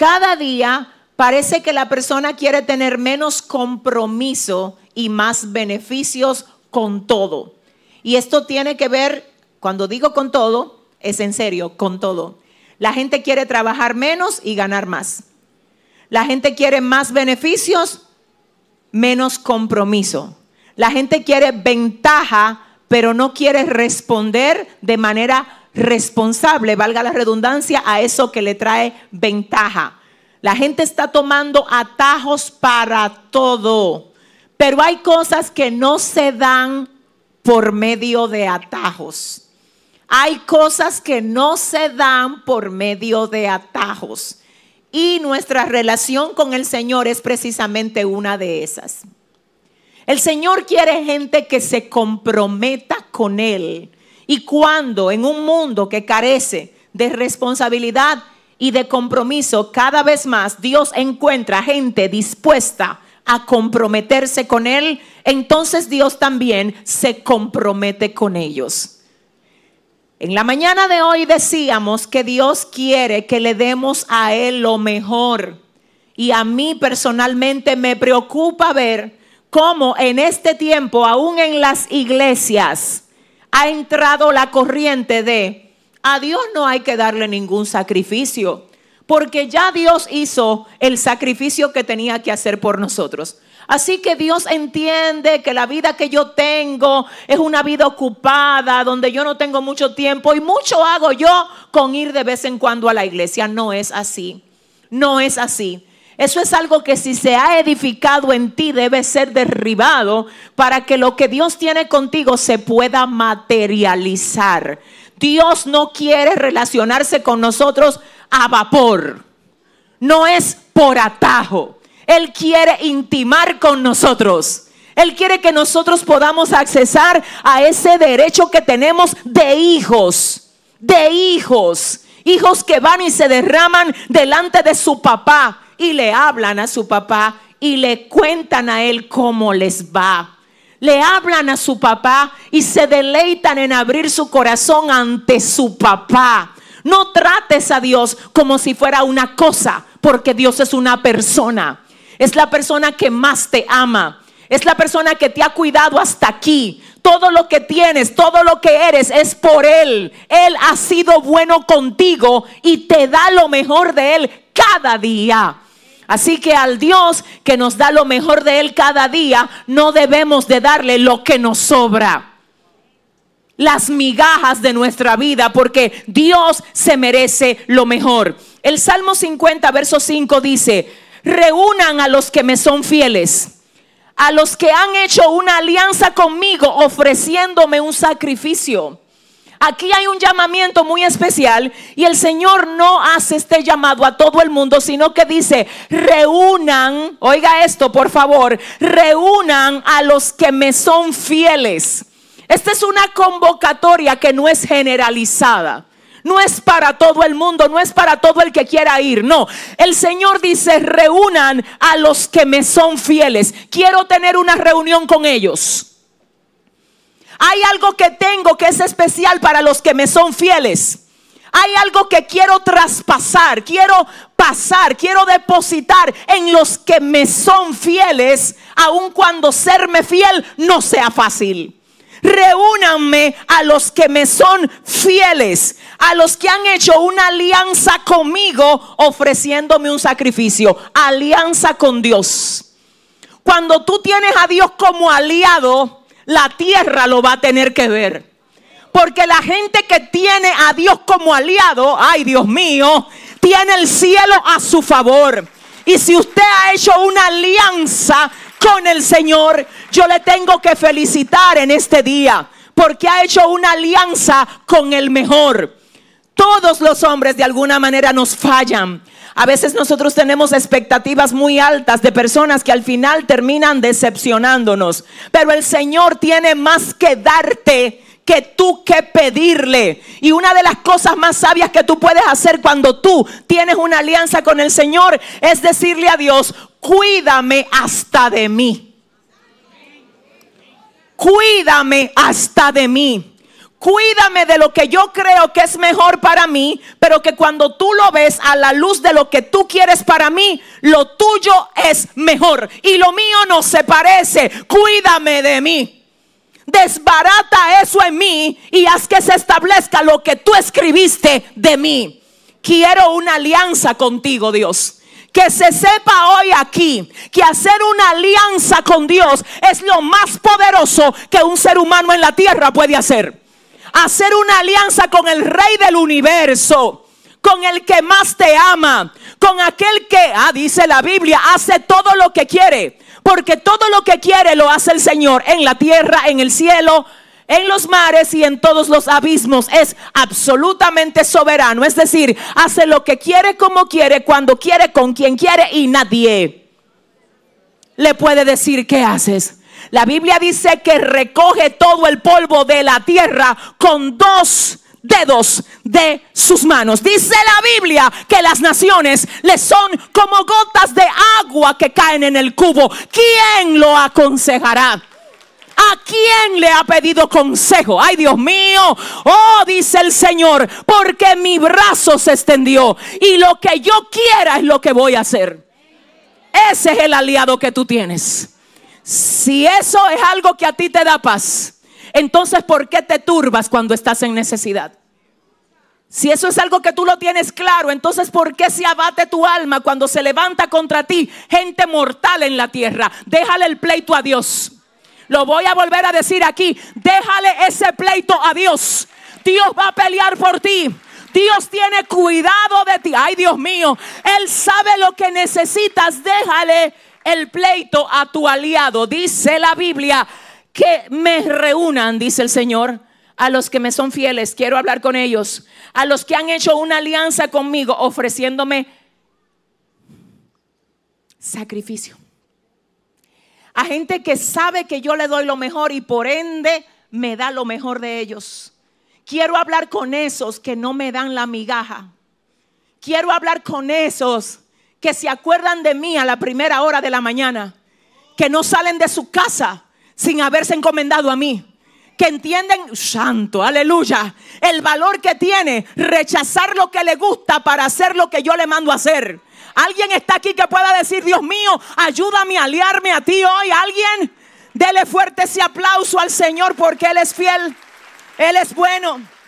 Cada día parece que la persona quiere tener menos compromiso y más beneficios con todo. Y esto tiene que ver, cuando digo con todo, es en serio, con todo. La gente quiere trabajar menos y ganar más. La gente quiere más beneficios, menos compromiso. La gente quiere ventaja, pero no quiere responder de manera responsable, valga la redundancia, a eso que le trae ventaja. La gente está tomando atajos para todo, pero hay cosas que no se dan por medio de atajos. Hay cosas que no se dan por medio de atajos. Y nuestra relación con el Señor es precisamente una de esas. El Señor quiere gente que se comprometa con Él, y cuando en un mundo que carece de responsabilidad y de compromiso, cada vez más Dios encuentra gente dispuesta a comprometerse con Él, entonces Dios también se compromete con ellos. En la mañana de hoy decíamos que Dios quiere que le demos a Él lo mejor. Y a mí personalmente me preocupa ver cómo en este tiempo, aún en las iglesias, ha entrado la corriente de a Dios no hay que darle ningún sacrificio, porque ya Dios hizo el sacrificio que tenía que hacer por nosotros. Así que Dios entiende que la vida que yo tengo es una vida ocupada, donde yo no tengo mucho tiempo y mucho hago yo con ir de vez en cuando a la iglesia. No es así. No es así. Eso es algo que si se ha edificado en ti debe ser derribado para que lo que Dios tiene contigo se pueda materializar. Dios no quiere relacionarse con nosotros a vapor. No es por atajo. Él quiere intimar con nosotros. Él quiere que nosotros podamos accesar a ese derecho que tenemos de hijos, de hijos, hijos que van y se derraman delante de su papá, y le hablan a su papá y le cuentan a él cómo les va. Le hablan a su papá y se deleitan en abrir su corazón ante su papá. No trates a Dios como si fuera una cosa, porque Dios es una persona. Es la persona que más te ama. Es la persona que te ha cuidado hasta aquí. Todo lo que tienes, todo lo que eres es por Él. Él ha sido bueno contigo y te da lo mejor de Él cada día. Así que al Dios que nos da lo mejor de Él cada día, no debemos de darle lo que nos sobra las migajas de nuestra vida, porque Dios se merece lo mejor. El Salmo 50, verso 5 dice, reúnan a los que me son fieles, a los que han hecho una alianza conmigo ofreciéndome un sacrificio. Aquí hay un llamamiento muy especial y el Señor no hace este llamado a todo el mundo, sino que dice, reúnan, oiga esto por favor, reúnan a los que me son fieles. Esta es una convocatoria que no es generalizada. No es para todo el mundo, no es para todo el que quiera ir, no. El Señor dice, reúnan a los que me son fieles. Quiero tener una reunión con ellos. Hay algo que tengo que es especial para los que me son fieles. Hay algo que quiero traspasar, quiero pasar, quiero depositar en los que me son fieles, aun cuando serme fiel no sea fácil. Reúnanme a los que me son fieles, a los que han hecho una alianza conmigo ofreciéndome un sacrificio, alianza con Dios. Cuando tú tienes a Dios como aliado, la tierra lo va a tener que ver. Porque la gente que tiene a Dios como aliado, ay Dios mío, tiene el cielo a su favor. Y si usted ha hecho una alianza con el Señor, yo le tengo que felicitar en este día, porque ha hecho una alianza con el mejor. Todos los hombres de alguna manera nos fallan, a veces nosotros tenemos expectativas muy altas de personas que al final terminan decepcionándonos. Pero el Señor tiene más que darte que tú que pedirle. Y una de las cosas más sabias que tú puedes hacer cuando tú tienes una alianza con el Señor es decirle a Dios, cuídame hasta de mí. Cuídame hasta de mí cuídame de lo que yo creo que es mejor para mí, pero que cuando tú lo ves a la luz de lo que tú quieres para mí, lo tuyo es mejor y lo mío no se parece. Cuídame de mí. Desbarata eso en mí y haz que se establezca lo que tú escribiste de mí. Quiero una alianza contigo, Dios. Que se sepa hoy aquí que hacer una alianza con Dios es lo más poderoso que un ser humano en la tierra puede hacer hacer una alianza con el rey del universo, con el que más te ama, con aquel que, ah, dice la Biblia, hace todo lo que quiere. Porque todo lo que quiere lo hace el Señor en la tierra, en el cielo, en los mares y en todos los abismos. Es absolutamente soberano. Es decir, hace lo que quiere, como quiere, cuando quiere, con quien quiere y nadie le puede decir qué haces. La Biblia dice que recoge todo el polvo de la tierra con dos dedos de sus manos. Dice la Biblia que las naciones le son como gotas de agua que caen en el cubo. ¿Quién lo aconsejará? ¿A quién le ha pedido consejo? Ay Dios mío, oh dice el Señor, porque mi brazo se extendió y lo que yo quiera es lo que voy a hacer. Ese es el aliado que tú tienes. Si eso es algo que a ti te da paz, entonces ¿por qué te turbas cuando estás en necesidad? Si eso es algo que tú lo tienes claro, entonces ¿por qué se abate tu alma cuando se levanta contra ti gente mortal en la tierra? Déjale el pleito a Dios. Lo voy a volver a decir aquí. Déjale ese pleito a Dios. Dios va a pelear por ti. Dios tiene cuidado de ti. Ay, Dios mío. Él sabe lo que necesitas. Déjale el pleito a tu aliado. Dice la Biblia que me reúnan, dice el Señor. A los que me son fieles, quiero hablar con ellos. A los que han hecho una alianza conmigo, ofreciéndome sacrificio. A gente que sabe que yo le doy lo mejor y por ende me da lo mejor de ellos. Quiero hablar con esos que no me dan la migaja. Quiero hablar con esos que se acuerdan de mí a la primera hora de la mañana, que no salen de su casa sin haberse encomendado a mí. Que entienden, santo, aleluya, el valor que tiene rechazar lo que le gusta para hacer lo que yo le mando a hacer. Alguien está aquí que pueda decir, Dios mío, ayúdame a aliarme a ti hoy. Alguien, dele fuerte ese aplauso al Señor porque Él es fiel, Él es bueno.